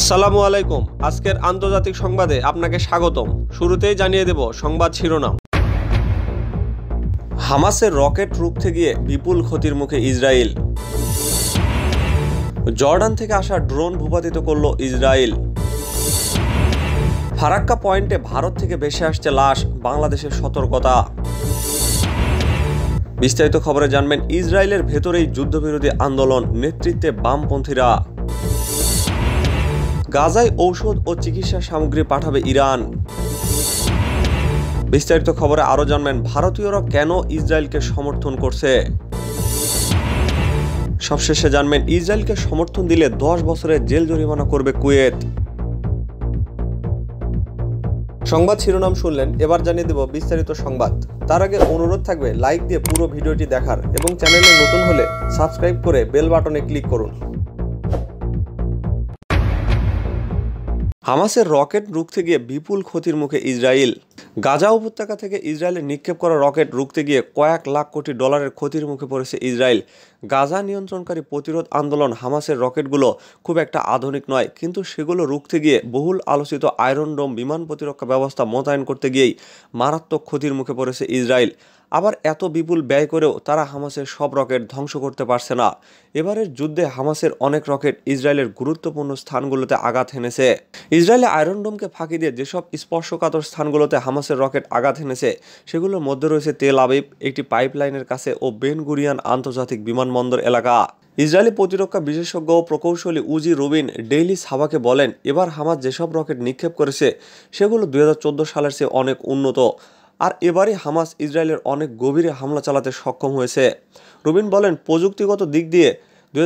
আসসালামু আলাইকুম আজকের আন্তর্জাতিক সংবাদে আপনাকে স্বাগতম শুরুতেই জানিয়ে দেব সংবাদ শিরোনাম হামাসের রকেট রুখতে গিয়ে বিপুল ক্ষতির মুখে ইসরায়েল জর্ডান থেকে আসা ড্রোন ভূপাতিত করল ইসরায়েল ফারাক্কা পয়েন্টে ভারত থেকে ভেসে আসছে লাশ বাংলাদেশের সতর্কতা বিস্তারিত খবরে জানবেন ইসরায়েলের ভেতরেই যুদ্ধবিরোধী আন্দোলন নেতৃত্বে বামপন্থীরা গাজায় ঔষধ ও চিকিৎসা সামগ্রী পাঠাবে ইরান বিস্তারিত খবরে আরও জানবেন ভারতীয়রা কেন ইসরায়েলকে সমর্থন করছে সবশেষে জানবেন ইসরায়েলকে সমর্থন দিলে দশ বছরের জেল জরিমানা করবে কুয়েত সংবাদ শিরোনাম শুনলেন এবার জানিয়ে দেব বিস্তারিত সংবাদ তার আগে অনুরোধ থাকবে লাইক দিয়ে পুরো ভিডিওটি দেখার এবং চ্যানেলে নতুন হলে সাবস্ক্রাইব করে বেল বাটনে ক্লিক করুন হামাসের রকেট রুখতে গিয়ে বিপুল ক্ষতির মুখে ইসরায়েল গাজা উপত্যকা থেকে ইসরায়েলের নিক্ষেপ করা রকেট রুখতে গিয়ে কয়েক লাখ কোটি ডলারের ক্ষতির মুখে পড়েছে ইসরায়েল গাজা নিয়ন্ত্রণকারী প্রতিরোধ আন্দোলন হামাসের রকেটগুলো খুব একটা আধুনিক নয় কিন্তু সেগুলো রুখতে গিয়ে বহুল আলোচিত আয়রন ডোম বিমান প্রতিরক্ষা ব্যবস্থা মোতায়েন করতে গিয়েই মারাত্মক ক্ষতির মুখে পড়েছে ইসরায়েল আবার এত বিপুল ব্যয় করেও তারা হামাসের সব রকেট ধ্বংস করতে পারছে না এবারের যুদ্ধে হামাসের অনেক রকেট ইসরায়েলের গুরুত্বপূর্ণ স্থানগুলোতে আঘাত হেনেছে ইসরায়েলে আয়রন ডোমকে ফাঁকি দিয়ে যেসব স্পর্শকাতর স্থানগুলোতে হামাসের রকেট আঘাত হেনেছে সেগুলোর মধ্যে রয়েছে তেল আবিব একটি পাইপলাইনের কাছে ও বেনগুরিয়ান আন্তর্জাতিক বিমানবন্দর এলাকা ইসরায়েলি প্রতিরক্ষা বিশেষজ্ঞ ও প্রকৌশলী উজি রুবিন ডেইলি সাবাকে বলেন এবার হামাস যেসব রকেট নিক্ষেপ করেছে সেগুলো দুই সালের চেয়ে অনেক উন্নত আর এবারই হামাস ইসরায়েলের অনেক গভীরে হামলা চালাতে সক্ষম হয়েছে রুবিন বলেন প্রযুক্তিগত দিক দিয়ে দু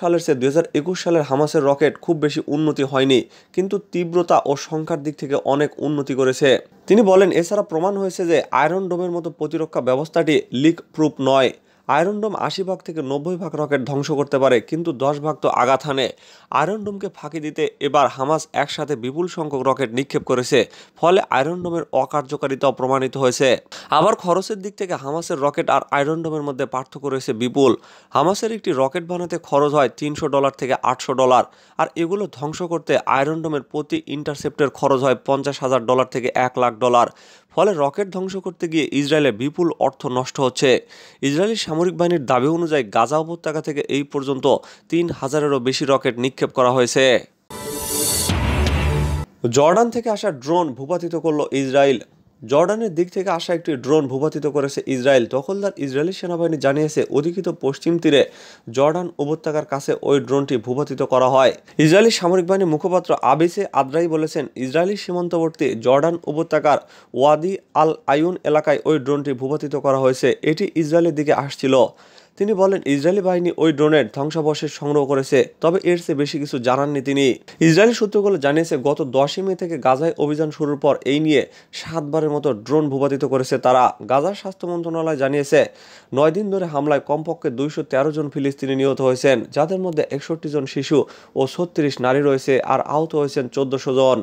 সালের চেয়ে দু সালের হামাসের রকেট খুব বেশি উন্নতি হয়নি কিন্তু তীব্রতা ও সংখ্যার দিক থেকে অনেক উন্নতি করেছে তিনি বলেন এছাড়া প্রমাণ হয়েছে যে আয়রন ডোমের মতো প্রতিরক্ষা ব্যবস্থাটি লিক প্রুফ নয় আয়রন ডোম আশি ভাগ থেকে নব্বই ভাগ রকেট ধ্বংস করতে পারে কিন্তু দশ ভাগ তো আঘাত হানে আয়রন ডোমকে ফাঁকি দিতে এবার হামাস একসাথে বিপুল সংখ্যক রকেট নিক্ষেপ করেছে ফলে আয়রন ডোমের অকার্যকারিতা প্রমাণিত হয়েছে আবার খরচের দিক থেকে হামাসের রকেট আর আয়রন ডোমের মধ্যে পার্থক্য রয়েছে বিপুল হামাসের একটি রকেট বানাতে খরচ হয় তিনশো ডলার থেকে আটশো ডলার আর এগুলো ধ্বংস করতে আয়রন ডোমের প্রতি ইন্টারসেপ্টের খরচ হয় পঞ্চাশ হাজার ডলার থেকে এক লাখ ডলার ফলে রকেট ধ্বংস করতে গিয়ে ইসরায়েলের বিপুল অর্থ নষ্ট হচ্ছে ইসরায়েলি সামরিক বাহিনীর দাবি অনুযায়ী গাজা উপত্যকা থেকে এই পর্যন্ত তিন হাজারেরও বেশি রকেট নিক্ষেপ করা হয়েছে জর্ডান থেকে আসা ড্রোন ভূপাতিত করল ইসরায়েল জর্ডানের দিক থেকে আসা একটি ড্রোন ভূপাতিত করেছে ইসরায়েল দখলদার ইসরায়েলি সেনাবাহিনী জানিয়েছে অধিকৃত পশ্চিম তীরে জর্ডান উপত্যকার কাছে ওই ড্রোনটি ভূপাতিত করা হয় ইসরায়েলি সামরিক বাহিনীর মুখপাত্র আবিসে আদ্রাই বলেছেন ইসরায়েলি সীমান্তবর্তী জর্ডান উপত্যকার ওয়াদি আল আয়ুন এলাকায় ওই ড্রোনটি ভূপাতিত করা হয়েছে এটি ইসরায়েলের দিকে আসছিল তিনি বলেন ইসরায়েলি বাহিনী ওই ড্রোনের ধ্বংসাবশেষ সংগ্রহ করেছে তবে এর চেয়ে বেশি কিছু জানাননি তিনি ইসরায়েলি সূত্রগুলো জানিয়েছে গত দশই মে থেকে গাজায় অভিযান শুরুর পর এই নিয়ে সাতবারের মতো ড্রোন ভূপাতিত করেছে তারা গাজার স্বাস্থ্য মন্ত্রণালয় জানিয়েছে নয় দিন ধরে হামলায় কমপক্ষে দুইশো তেরো জন ফিলিস্তিনি নিহত হয়েছেন যাদের মধ্যে একষট্টি জন শিশু ও ছত্রিশ নারী রয়েছে আর আহত হয়েছেন চোদ্দশো জন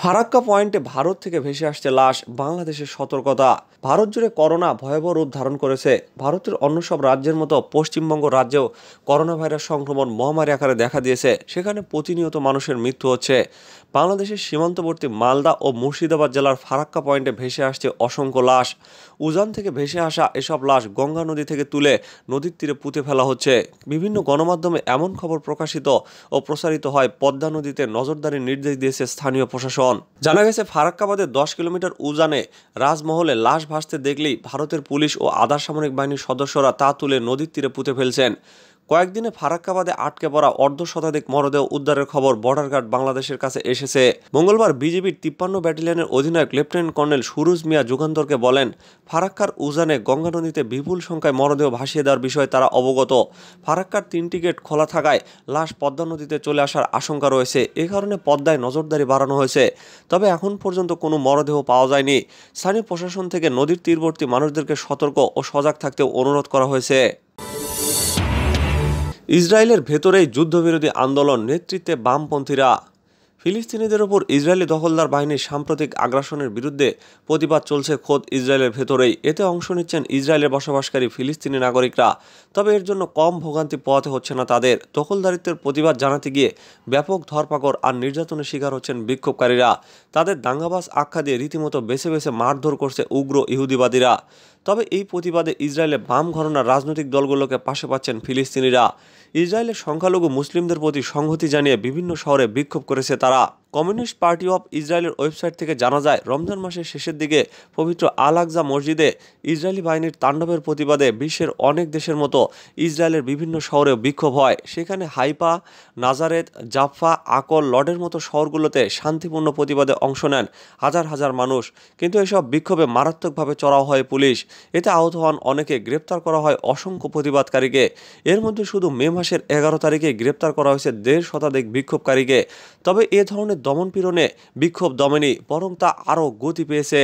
ফারাক্কা পয়েন্টে ভারত থেকে ভেসে আসছে লাশ বাংলাদেশের সতর্কতা ভারত জুড়ে করোনা ভয়াবহ রূপ ধারণ করেছে ভারতের অন্য সব রাজ্যের মতো পশ্চিমবঙ্গ রাজ্যেও করোনা ভাইরাস সংক্রমণ মহামারী আকারে দেখা দিয়েছে সেখানে প্রতিনিয়ত মানুষের মৃত্যু হচ্ছে বাংলাদেশের সীমান্তবর্তী মালদা ও মুর্শিদাবাদ জেলার ফারাক্কা পয়েন্টে ভেসে আসছে অসংখ্য লাশ উজান থেকে ভেসে আসা এসব লাশ গঙ্গা নদী থেকে তুলে নদীর তীরে পুঁতে ফেলা হচ্ছে বিভিন্ন গণমাধ্যমে এমন খবর প্রকাশিত ও প্রসারিত হয় পদ্মা নদীতে নজরদারির নির্দেশ দিয়েছে স্থানীয় প্রশাসন হন জানা গেছে ফারাক্কাবাদের দশ কিলোমিটার উজানে রাজমহলে লাশ ভাসতে দেখলেই ভারতের পুলিশ ও আধা সামরিক বাহিনীর সদস্যরা তা তুলে নদীর তীরে পুঁতে ফেলছেন কয়েকদিনে ফারাক্কাবাদে আটকে পড়া অর্ধ শতাধিক মরদেহ উদ্ধারের খবর বর্ডার গার্ড বাংলাদেশের কাছে এসেছে মঙ্গলবার বিজেপির তিপ্পান্ন ব্যাটালিয়নের অধিনায়ক লেফটেন্যান্ট কর্নেল সুরুজ মিয়া যুগান্তরকে বলেন ফারাক্কার উজানে গঙ্গা নদীতে বিপুল সংখ্যায় মরদেহ ভাসিয়ে দেওয়ার বিষয়ে তারা অবগত ফারাক্কার তিনটি গেট খোলা থাকায় লাশ পদ্মা নদীতে চলে আসার আশঙ্কা রয়েছে এ কারণে পদ্মায় নজরদারি বাড়ানো হয়েছে তবে এখন পর্যন্ত কোনো মরদেহ পাওয়া যায়নি স্থানীয় প্রশাসন থেকে নদীর তীরবর্তী মানুষদেরকে সতর্ক ও সজাগ থাকতে অনুরোধ করা হয়েছে ইসরায়েলের ভেতরেই যুদ্ধবিরোধী আন্দোলন নেতৃত্বে বামপন্থীরা ফিলিস্তিনিদের ওপর ইসরায়েলি দখলদার বাহিনীর সাম্প্রতিক আগ্রাসনের বিরুদ্ধে প্রতিবাদ চলছে খোদ ইসরায়েলের ভেতরেই এতে অংশ নিচ্ছেন ইসরায়েলের বসবাসকারী ফিলিস্তিনি নাগরিকরা তবে এর জন্য কম ভোগান্তি পোয়াতে হচ্ছে না তাদের দখলদারিত্বের প্রতিবাদ জানাতে গিয়ে ব্যাপক ধরপাকড় আর নির্যাতনের শিকার হচ্ছেন বিক্ষোভকারীরা তাদের দাঙ্গাবাস আখ্যা দিয়ে রীতিমতো বেছে বেছে মারধর করছে উগ্র ইহুদিবাদীরা তবে এই প্রতিবাদে ইসরায়েলে বাম ঘরনার রাজনৈতিক দলগুলোকে পাশে পাচ্ছেন ফিলিস্তিনিরা ইসরায়েলের সংখ্যালঘু মুসলিমদের প্রতি সংহতি জানিয়ে বিভিন্ন শহরে বিক্ষোভ করেছে তারা কমিউনিস্ট পার্টি অফ ইসরায়েলের ওয়েবসাইট থেকে জানা যায় রমজান মাসের শেষের দিকে পবিত্র আল আকজা মসজিদে ইসরায়েলি বাহিনীর তাণ্ডবের প্রতিবাদে বিশ্বের অনেক দেশের মতো ইসরায়েলের বিভিন্ন শহরে বিক্ষোভ হয় সেখানে হাইপা নাজারেত জাফা আকল লডের মতো শহরগুলোতে শান্তিপূর্ণ প্রতিবাদে অংশ নেন হাজার হাজার মানুষ কিন্তু এসব বিক্ষোভে মারাত্মকভাবে চড়াও হয় পুলিশ এতে আহত হন অনেকে গ্রেপ্তার করা হয় অসংখ্য প্রতিবাদকারীকে এর মধ্যে শুধু মে মাসের এগারো তারিখে গ্রেপ্তার করা হয়েছে দেড় শতাধিক বিক্ষোভকারীকে তবে এ ধরনের দমনপীড়নে বিক্ষোভ দমেনি বরং তা আরও গতি পেয়েছে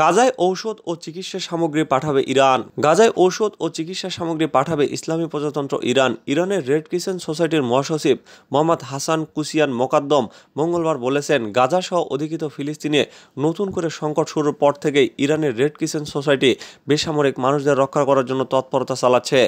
গাজায় ঔষধ ও চিকিৎসা সামগ্রী পাঠাবে ইরান গাজায় ঔষধ ও চিকিৎসা সামগ্রী পাঠাবে ইসলামী প্রজাতন্ত্র ইরান ইরানের রেড ক্রিসেন্ট সোসাইটির মহাসচিব মোহাম্মদ হাসান কুসিয়ান মোকাদ্দম মঙ্গলবার বলেছেন গাজা সহ অধিকৃত ফিলিস্তিনে নতুন করে সংকট শুরুর পর থেকেই ইরানের রেড ক্রিসেন্ট সোসাইটি বেসামরিক মানুষদের রক্ষা করার জন্য তৎপরতা চালাচ্ছে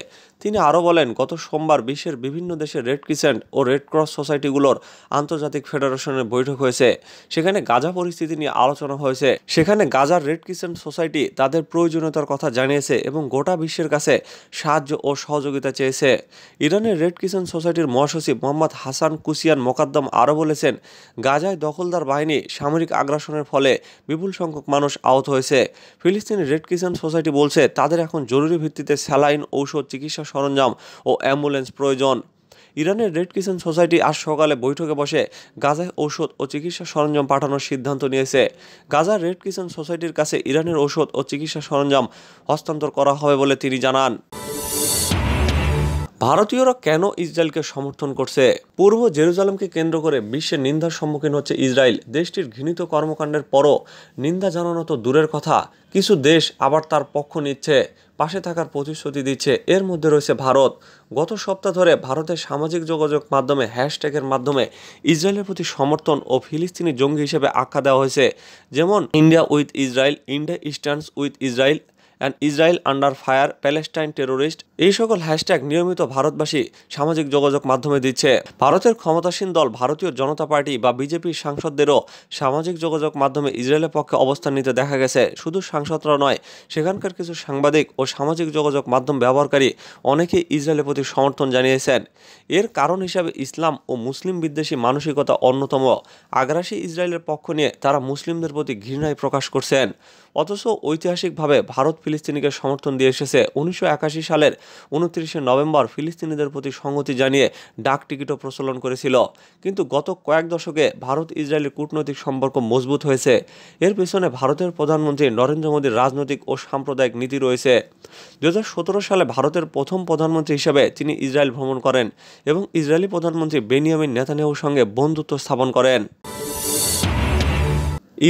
তিনি আরও বলেন গত সোমবার বিশ্বের বিভিন্ন দেশের রেড ক্রিসেন্ট ও রেড ক্রস সোসাইটিগুলোর আন্তর্জাতিক ফেডারেশনের বৈঠক হয়েছে সেখানে গাজা পরিস্থিতি নিয়ে আলোচনা হয়েছে সেখানে গাজার রেড ক্রিসেন্ট সোসাইটি তাদের প্রয়োজনীয়তার কথা জানিয়েছে এবং গোটা বিশ্বের কাছে সাহায্য ও সহযোগিতা চেয়েছে ইরানের রেড ক্রিসেন্ট সোসাইটির মহাসচিব মোহাম্মদ হাসান কুসিয়ান মোকাদ্দম আরও বলেছেন গাজায় দখলদার বাহিনী সামরিক আগ্রাসনের ফলে বিপুল সংখ্যক মানুষ আহত হয়েছে ফিলিস্তিনের রেড ক্রিসেন্ট সোসাইটি বলছে তাদের এখন জরুরি ভিত্তিতে স্যালাইন ঔষধ চিকিৎসা সরঞ্জাম ও অ্যাম্বুলেন্স প্রয়োজন ইরানের রেড ক্রিসেন্ট সোসাইটি আজ সকালে বৈঠকে বসে গাজায় ঔষধ ও চিকিৎসা সরঞ্জাম পাঠানোর সিদ্ধান্ত নিয়েছে গাজার রেড ক্রিসেন্ট সোসাইটির কাছে ইরানের ঔষধ ও চিকিৎসা সরঞ্জাম হস্তান্তর করা হবে বলে তিনি জানান ভারতীয়রা কেন ইসরায়েলকে সমর্থন করছে পূর্ব জেরুজালমকে কেন্দ্র করে বিশ্বের নিন্দার সম্মুখীন হচ্ছে ইসরায়েল দেশটির ঘৃণিত কর্মকাণ্ডের পরও নিন্দা জানানো তো দূরের কথা কিছু দেশ আবার তার পক্ষ নিচ্ছে পাশে থাকার প্রতিশ্রুতি দিচ্ছে এর মধ্যে রয়েছে ভারত গত সপ্তাহ ধরে ভারতের সামাজিক যোগাযোগ মাধ্যমে হ্যাশট্যাগের মাধ্যমে ইসরায়েলের প্রতি সমর্থন ও ফিলিস্তিনি জঙ্গি হিসেবে আখ্যা দেওয়া হয়েছে যেমন India with Israel India stands with Israel and Israel under fire Palestine terrorist এই সকল হ্যাশট্যাগ নিয়মিত ভারতবাসী সামাজিক যোগাযোগ মাধ্যমে দিচ্ছে ভারতের ক্ষমতাসীন দল ভারতীয় জনতা পার্টি বা বিজেপির সাংসদদেরও সামাজিক যোগাযোগ মাধ্যমে ইসরায়েলের পক্ষে অবস্থান নিতে দেখা গেছে শুধু সাংসদরা নয় সেখানকার কিছু সাংবাদিক ও সামাজিক যোগাযোগ মাধ্যম ব্যবহারকারী অনেকেই ইসরায়েলের প্রতি সমর্থন জানিয়েছেন এর কারণ হিসাবে ইসলাম ও মুসলিম বিদ্বেষী মানসিকতা অন্যতম আগ্রাসী ইসরায়েলের পক্ষ নিয়ে তারা মুসলিমদের প্রতি ঘৃণায় প্রকাশ করছেন অথচ ঐতিহাসিকভাবে ভারত ফিলিস্তিনিকে সমর্থন দিয়ে এসেছে উনিশশো সালের উনত্রিশে নভেম্বর ফিলিস্তিনিদের প্রতি সংহতি জানিয়ে ডাক টিকিটও প্রচলন করেছিল কিন্তু গত কয়েক দশকে ভারত ইসরায়েলের কূটনৈতিক সম্পর্ক মজবুত হয়েছে এর পেছনে ভারতের প্রধানমন্ত্রী নরেন্দ্র মোদীর রাজনৈতিক ও সাম্প্রদায়িক নীতি রয়েছে দু সালে ভারতের প্রথম প্রধানমন্ত্রী হিসেবে তিনি ইসরায়েল ভ্রমণ করেন এবং ইসরায়েলি প্রধানমন্ত্রী বেনিয়ামিন নেতানিয়াহুর সঙ্গে বন্ধুত্ব স্থাপন করেন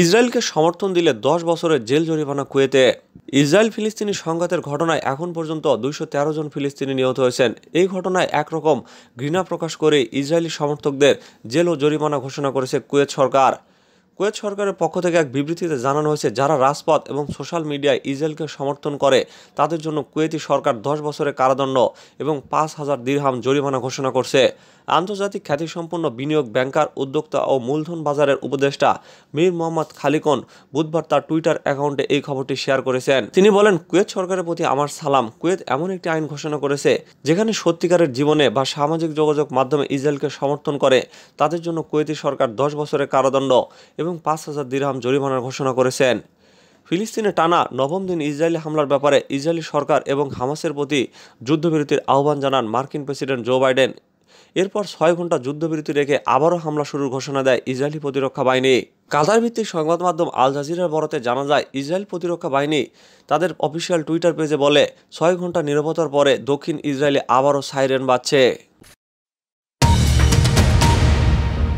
ইসরায়েলকে সমর্থন দিলে দশ বছরের জেল জরিমানা কুয়েতে ইসরায়েল ফিলিস্তিনি সংঘাতের ঘটনায় এখন পর্যন্ত দুইশো তেরো জন ফিলিস্তিনি নিহত হয়েছেন এই ঘটনায় একরকম ঘৃণা প্রকাশ করে ইসরায়েলি সমর্থকদের জেল ও জরিমানা ঘোষণা করেছে কুয়েত সরকার কুয়েত সরকারের পক্ষ থেকে এক বিবৃতিতে জানানো হয়েছে যারা রাজপথ এবং সোশ্যাল মিডিয়ায় ইসরায়েলকে সমর্থন করে তাদের জন্য কুয়েতি সরকার দশ বছরের কারাদণ্ড এবং পাঁচ হাজার দীর্হাম জরিমানা ঘোষণা করছে আন্তর্জাতিক খ্যাতিসম্পন্ন বিনিয়োগ ব্যাংকার উদ্যোক্তা ও মূলধন বাজারের উপদেষ্টা মীর মোহাম্মদ খালিকন বুধবার তার টুইটার অ্যাকাউন্টে এই খবরটি শেয়ার করেছেন তিনি বলেন কুয়েত সরকারের প্রতি আমার সালাম কুয়েত এমন একটি আইন ঘোষণা করেছে যেখানে সত্যিকারের জীবনে বা সামাজিক যোগাযোগ মাধ্যমে ইসরায়েলকে সমর্থন করে তাদের জন্য কুয়েতি সরকার দশ বছরের কারাদণ্ড এবং এবং পাঁচ হাজার দিরহাম জরিমানার ঘোষণা করেছেন ফিলিস্তিনে টানা নবম দিন ইসরায়েলি হামলার ব্যাপারে ইসরায়েলি সরকার এবং হামাসের প্রতি যুদ্ধবিরতির আহ্বান জানান মার্কিন প্রেসিডেন্ট জো বাইডেন এরপর ছয় ঘন্টা যুদ্ধবিরতি রেখে আবারও হামলা শুরুর ঘোষণা দেয় ইসরায়েলি প্রতিরক্ষা বাহিনী কাতার ভিত্তিক সংবাদ মাধ্যম আল জাজিরার বরতে জানা যায় ইসরায়েল প্রতিরক্ষা বাহিনী তাদের অফিসিয়াল টুইটার পেজে বলে ছয় ঘন্টা নিরাপত্তার পরে দক্ষিণ ইসরায়েলে আবারও সাইরেন বাজছে